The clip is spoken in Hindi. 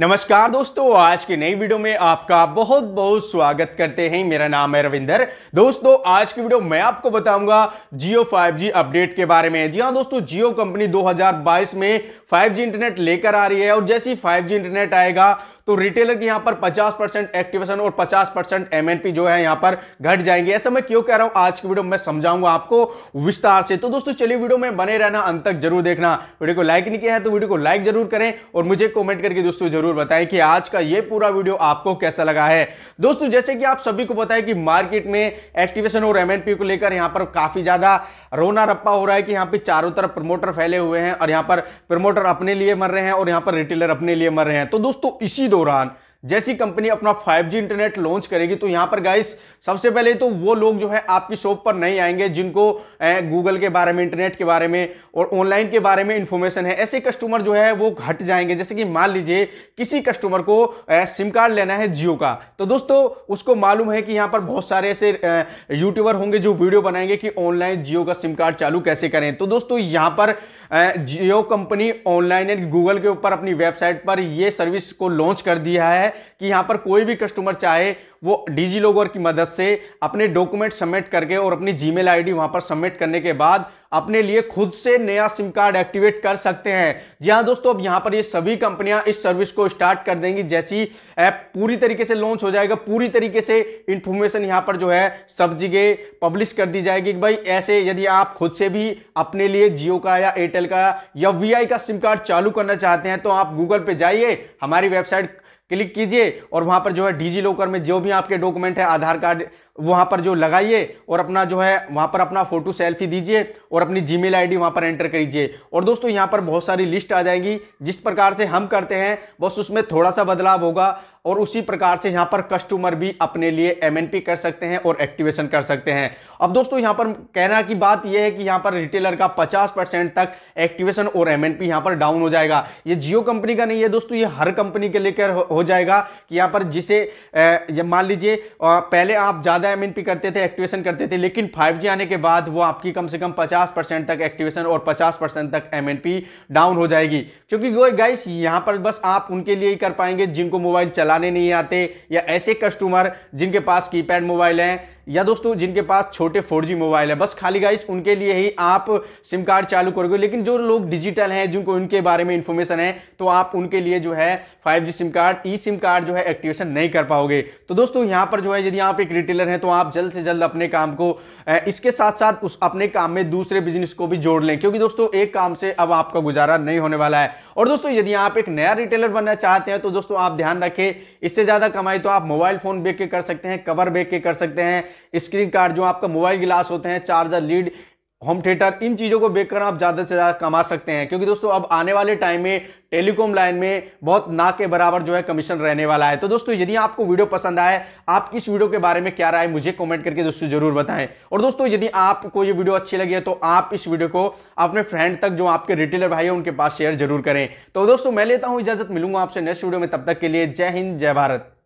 नमस्कार दोस्तों आज के नई वीडियो में आपका बहुत बहुत स्वागत करते हैं मेरा नाम है रविंदर दोस्तों आज की वीडियो मैं आपको बताऊंगा जियो 5G अपडेट के बारे में जी हाँ दोस्तों जियो कंपनी 2022 में 5G इंटरनेट लेकर आ रही है और जैसी 5G इंटरनेट आएगा तो रिटेलर की यहां पर 50 परसेंट एक्टिवेशन और 50 परसेंट एमएनपी जो है यहां पर घट जाएंगे ऐसा मैं क्यों कह रहा हूं आज की वीडियो में समझाऊंगा आपको विस्तार से तो दोस्तों चलिए वीडियो में बने रहना अंत तक जरूर देखना वीडियो को लाइक नहीं किया है तो वीडियो को लाइक जरूर करें और मुझे कॉमेंट करके दोस्तों जरूर बताएं कि आज का यह पूरा वीडियो आपको कैसा लगा है दोस्तों जैसे कि आप सभी को पता है कि मार्केट में एक्टिवेशन और एमएनपी को लेकर यहां पर काफी ज्यादा रोना रप्पा हो रहा है कि यहां पर चारों तरफ प्रमोटर फैले हुए हैं और यहां पर प्रमोटर अपने लिए मर रहे हैं और यहां पर रिटेलर अपने लिए मर रहे हैं तो दोस्तों इसी दौरान जैसी कंपनी अपना 5G इंटरनेट लॉन्च करेगी तो यहाँ पर गाइस सबसे पहले तो वो लोग जो है आपकी शॉप पर नहीं आएंगे जिनको गूगल के बारे में इंटरनेट के बारे में और ऑनलाइन के बारे में इंफॉर्मेशन है ऐसे कस्टमर जो है वो घट जाएंगे जैसे कि मान लीजिए किसी कस्टमर को सिम कार्ड लेना है जियो का तो दोस्तों उसको मालूम है कि यहाँ पर बहुत सारे ऐसे यूट्यूबर होंगे जो वीडियो बनाएंगे कि ऑनलाइन जियो का सिम कार्ड चालू कैसे करें तो दोस्तों यहाँ पर Jio company online and Google के ऊपर अपनी वेबसाइट पर यह सर्विस को लॉन्च कर दिया है कि यहां पर कोई भी कस्टमर चाहे वो डिजी लॉगर की मदद से अपने डॉक्यूमेंट सबमिट करके और अपनी जीमेल आईडी वहां पर सबमिट करने के बाद अपने लिए खुद से नया सिम कार्ड एक्टिवेट कर सकते हैं जी हाँ दोस्तों अब यहाँ पर ये सभी कंपनियां इस सर्विस को स्टार्ट कर देंगी जैसी ऐप पूरी तरीके से लॉन्च हो जाएगा पूरी तरीके से इंफॉर्मेशन यहाँ पर जो है सब जगह पब्लिश कर दी जाएगी कि भाई ऐसे यदि आप खुद से भी अपने लिए जियो का या एयरटेल का या वी का सिम कार्ड चालू करना चाहते हैं तो आप गूगल पे जाइए हमारी वेबसाइट क्लिक कीजिए और वहां पर जो है डिजी लॉकर में जो भी आपके डॉक्यूमेंट है आधार कार्ड वहाँ पर जो लगाइए और अपना जो है वहाँ पर अपना फोटो सेल्फी दीजिए और अपनी जी मेल आई वहाँ पर एंटर करीजिए और दोस्तों यहाँ पर बहुत सारी लिस्ट आ जाएगी जिस प्रकार से हम करते हैं बस उसमें थोड़ा सा बदलाव होगा और उसी प्रकार से यहाँ पर कस्टमर भी अपने लिए पी कर सकते हैं और एक्टिवेशन कर सकते हैं अब दोस्तों यहाँ पर कहना की बात यह है कि यहाँ पर रिटेलर का पचास परसेंट तक एक्टिवेशन और पी यहाँ पर डाउन हो जाएगा ये जियो कंपनी का नहीं है दोस्तों ये हर कंपनी के लेकर हो जाएगा कि यहाँ पर जिसे मान लीजिए पहले आप ज़्यादा एम एन पी करते थे एक्टिवेशन करते थे लेकिन 5G आने के बाद वो आपकी कम से कम 50 परसेंट तक एक्टिवेशन और 50 परसेंट तक एम डाउन हो जाएगी क्योंकि वो गाइस यहाँ पर बस आप उनके लिए ही कर पाएंगे जिनको मोबाइल चलाने नहीं आते या ऐसे कस्टमर जिनके पास कीपैड मोबाइल हैं या दोस्तों जिनके पास छोटे 4G मोबाइल है बस खाली गाइस उनके लिए ही आप सिम कार्ड चालू करोगे लेकिन जो लोग डिजिटल हैं जिनको उनके बारे में इन्फॉर्मेशन है तो आप उनके लिए जो है 5G SIM card E SIM card जो है एक्टिवेशन नहीं कर पाओगे तो दोस्तों यहाँ पर जो है यदि आप एक रिटेलर हैं तो आप जल्द से जल्द अपने काम को इसके साथ साथ उस अपने काम में दूसरे बिजनेस को भी जोड़ लें क्योंकि दोस्तों एक काम से अब आपका गुजारा नहीं होने वाला है और दोस्तों यदि आप एक नया रिटेलर बनना चाहते हैं तो दोस्तों आप ध्यान रखें इससे ज़्यादा कमाई तो आप मोबाइल फ़ोन बेच के कर सकते हैं कवर बेच के कर सकते हैं स्क्रीन कार्ड जो आपका मोबाइल गिलास होते हैं चार्जर लीड होम थिएटर इन चीज़ों को बेचकर आप ज़्यादा से ज़्यादा कमा सकते हैं क्योंकि दोस्तों अब आने वाले टाइम में टेलीकॉम लाइन में बहुत ना के बराबर जो है कमीशन रहने वाला है तो दोस्तों यदि आपको वीडियो पसंद आए आप इस वीडियो के बारे में क्या राय मुझे कमेंट करके दोस्तों जरूर बताएं और दोस्तों यदि आपको ये वीडियो अच्छी लगी है तो आप इस वीडियो को अपने फ्रेंड तक जो आपके रिटेलर भाई है उनके पास शेयर जरूर करें तो दोस्तों मैं लेता हूँ इजाज़त मिलूंगा आपसे नेक्स्ट वीडियो में तब तक के लिए जय हिंद जय भारत